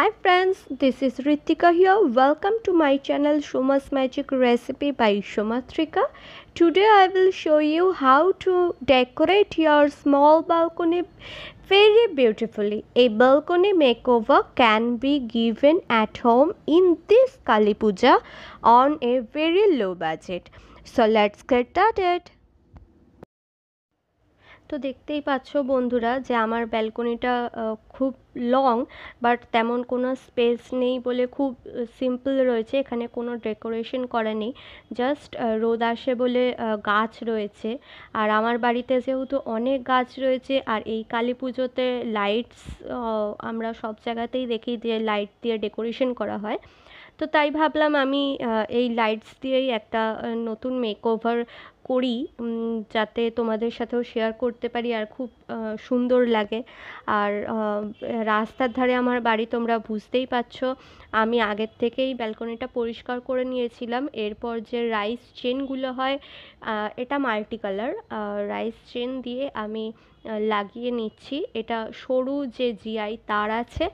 Hi friends, this is Ritika here. Welcome to my channel Shoma's Magic Recipe by Shoma Trika. Today I will show you how to decorate your small balcony very beautifully. A balcony makeover can be given at home in this Kali Puja on a very low budget. So let's get started. তো দেখতেই পাচ্ছ বন্ধুরা যে আমার ব্যালকনিটা খুব long but তেমন কোনো space নেই বলে খুব সিম্পল রয়েছে এখানে কোনো ডেকোরেশন করা নেই জাস্ট রোদ আসে বলে গাছ রয়েছে আর আমার বাড়িতে যেহেতু অনেক গাছ রয়েছে আর এই কালী পুজোতে লাইটস আমরা সব জায়গাতেই দেখি যে লাইট দিয়ে ডেকোরেশন করা হয় তো তাই ভাবলাম আমি এই লাইটস দিয়েই একটা নতুন মেকওভার করি যাতে তোমাদের সাথেও শেয়ার করতে পারি আর খুব সুন্দর লাগে আর রাস্তার ধারে আমার বাড়ি তোমরা বুঝতেই পারছ আমি আগের থেকেই ব্যালকনিটা পরিষ্কার করে নিয়েছিলাম এরপর যে রাইস চেনগুলো হয় এটা মাল্টি কালার রাইস চেন দিয়ে আমি লাগিয়ে নিচ্ছি এটা সরু যে জিআই তার আছে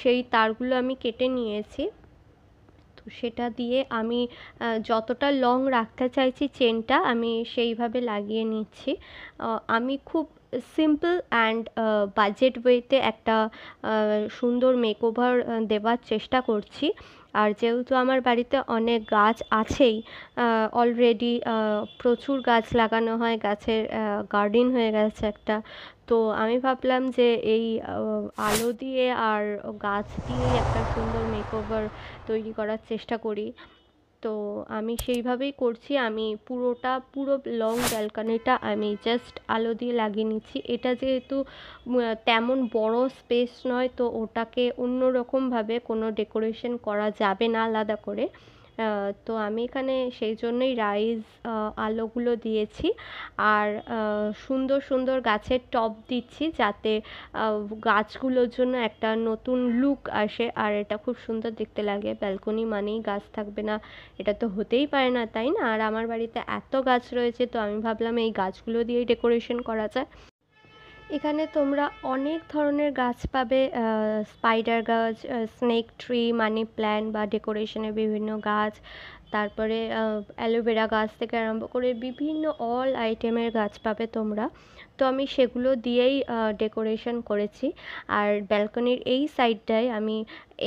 সেই তারগুলো আমি কেটে নিয়েছি তো সেটা দিয়ে আমি যতটা লং রাখতে চাইছি চেনটা আমি সেইভাবে লাগিয়ে নিচ্ছি আমি খুব সিম্পল অ্যান্ড বাজেট ওয়েতে একটা সুন্দর মেকওভার দেওয়ার চেষ্টা করছি আর যেহেতু আমার বাড়িতে অনেক গাছ আছেই অলরেডি প্রচুর গাছ লাগানো হয় গাছের গার্ডেন হয়ে গেছে একটা তো আমি ভাবলাম যে এই আলো দিয়ে আর গাছ দিয়ে একটা সুন্দর মেকওভার তৈরি করার চেষ্টা করি তো আমি সেইভাবেই করছি আমি পুরোটা পুরো লং ব্যালকানিটা আমি জাস্ট আলো দিয়ে লাগিয়ে নিচ্ছি এটা যেহেতু তেমন বড় স্পেস নয় তো ওটাকে অন্যরকমভাবে কোনো ডেকোরেশন করা যাবে না আলাদা করে তো আমি এখানে সেই জন্যই রাইস আলোগুলো দিয়েছি আর সুন্দর সুন্দর গাছের টপ দিচ্ছি যাতে গাছগুলোর জন্য একটা নতুন লুক আসে আর এটা খুব সুন্দর দেখতে লাগে ব্যালকনি মানেই গাছ থাকবে না এটা তো হতেই পারে না তাই না আর আমার বাড়িতে এত গাছ রয়েছে তো আমি ভাবলাম এই গাছগুলো দিয়েই ডেকোরেশন করা যায় এখানে তোমরা অনেক ধরনের গাছ পাবে স্পাইডার গাছ স্নেক ট্রি মানি প্ল্যান্ট বা ডেকোরেশনের বিভিন্ন গাছ তারপরে অ্যালোভেরা গাছ থেকে আরম্ভ করে বিভিন্ন অল আইটেমের গাছ পাবে তোমরা তো আমি সেগুলো দিয়েই ডেকোরেশন করেছি আর ব্যালকনির এই সাইডটায় আমি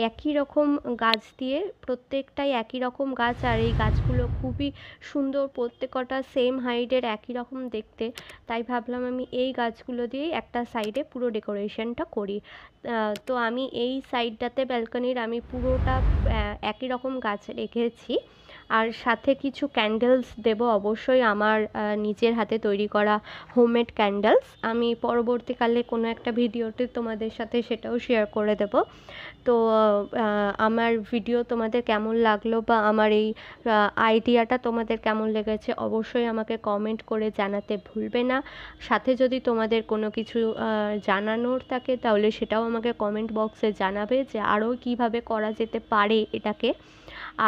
একই রকম গাছ দিয়ে প্রত্যেকটাই একই রকম গাছ আর এই গাছগুলো খুবই সুন্দর প্রত্যেক কটা সেম হাইটের একই রকম দেখতে তাই ভাবলাম আমি এই গাছগুলো দিয়েই একটা সাইডে পুরো ডেকোরেশনটা করি তো আমি এই সাইডটাতে ব্যালকনির আমি পুরোটা একই রকম গাছ রেখেছি আর সাথে কিছু ক্যান্ডেলস দেব অবশ্যই আমার নিজের হাতে তৈরি করা হোমমেড ক্যান্ডেলস আমি পরবর্তীকালে কোনো একটা ভিডিওতে তোমাদের সাথে সেটাও শেয়ার করে দেব তো আমার ভিডিও তোমাদের কেমন লাগলো বা আমার এই আইডিয়াটা তোমাদের কেমন লেগেছে অবশ্যই আমাকে কমেন্ট করে জানাতে ভুলবে না সাথে যদি তোমাদের কোনো কিছু জানানোর থাকে তাহলে সেটাও আমাকে কমেন্ট বক্সে জানাবে যে আরও কিভাবে করা যেতে পারে এটাকে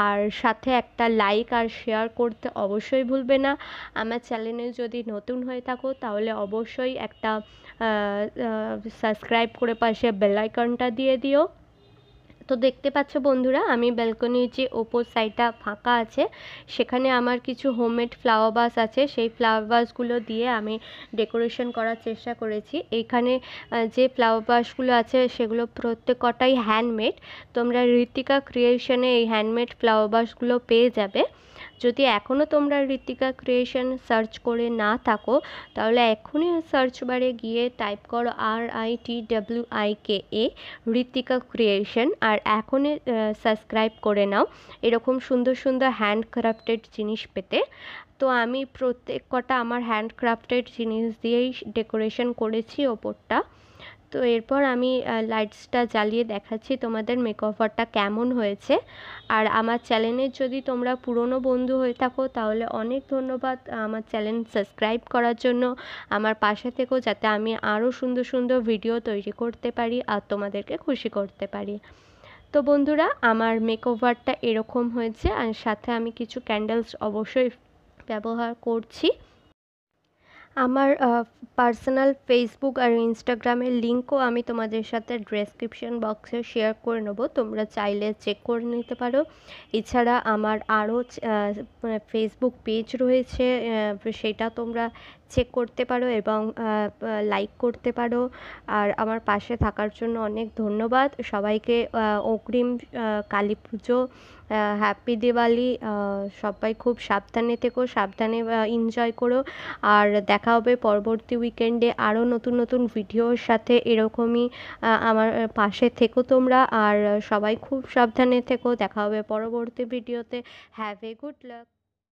আর সাথে একটা লাইক আর শেয়ার করতে অবশ্যই ভুলবে না আমার চ্যানেলে যদি নতুন হয়ে থাকো তাহলে অবশ্যই একটা সাবস্ক্রাইব করে পাশে বেল আইকনটা দিয়ে দিও তো দেখতে পাচ্ছ বন্ধুরা আমি ব্যালকনির যে ওপর সাইডটা ফাঁকা আছে সেখানে আমার কিছু হোমমেড ফ্লাওয়ার বাস আছে সেই ফ্লাওয়ার বাসগুলো দিয়ে আমি ডেকোরেশন করার চেষ্টা করেছি এইখানে যে ফ্লাওয়ার বাসগুলো আছে সেগুলো প্রত্যেক কটাই হ্যান্ডমেড তোমরা ঋতিকা ক্রিয়েশনে এই হ্যান্ডমেড ফ্লাওয়ার বাসগুলো পেয়ে যাবে যদি এখনও তোমরা ঋত্বিকা ক্রিয়েশন সার্চ করে না থাকো তাহলে এখনই সার্চ বারে গিয়ে টাইপ করো R I T W I K A Ritwika creation আর এখনই সাবস্ক্রাইব করে নাও এরকম সুন্দর সুন্দর হ্যান্ডক্রাফটেড জিনিস পেতে তো আমি প্রত্যেক কটা আমার হ্যান্ডক্রাফটেড জিনিস দিয়েই ডেকোরেশন করেছি ওপরটা তো এরপর আমি লাইটসটা জ্বালিয়ে দেখাচ্ছি তোমাদের মেকওভারটা কেমন হয়েছে আর আমার চ্যানেলের যদি তোমরা পুরনো বন্ধু হয়ে থাকো তাহলে অনেক ধন্যবাদ আমার চ্যানেল সাবস্ক্রাইব করার জন্য আমার পাশে থেকেও যাতে আমি আরও সুন্দর সুন্দর ভিডিও তৈরি করতে পারি আর তোমাদেরকে খুশি করতে পারি তো বন্ধুরা আমার মেকওভারটা এরকম হয়েছে আর সাথে আমি কিছু ক্যান্ডেলস অবশ্যই ব্যবহার করছি আমার পার্সোনাল ফেসবুক আর ইনস্টাগ্রামের লিঙ্কও আমি তোমাদের সাথে ডেসক্রিপশন বক্সে শেয়ার করে নেবো তোমরা চাইলে চেক করে নিতে পারো এছাড়া আমার আরও ফেসবুক পেজ রয়েছে সেটা তোমরা চেক করতে পারো এবং লাইক করতে পারো আর আমার পাশে থাকার জন্য অনেক ধন্যবাদ সবাইকে অগ্রিম কালী পুজো হ্যাপি দিওয়ালি সবাই খুব সাবধানে থেকো সাবধানে এনজয় করো আর দেখা হবে পরবর্তী উইকেন্ডে আরও নতুন নতুন ভিডিওর সাথে এরকমই আমার পাশে থেকো তোমরা আর সবাই খুব সাবধানে থেকো দেখা হবে পরবর্তী ভিডিওতে হ্যাভ এ গুড লাক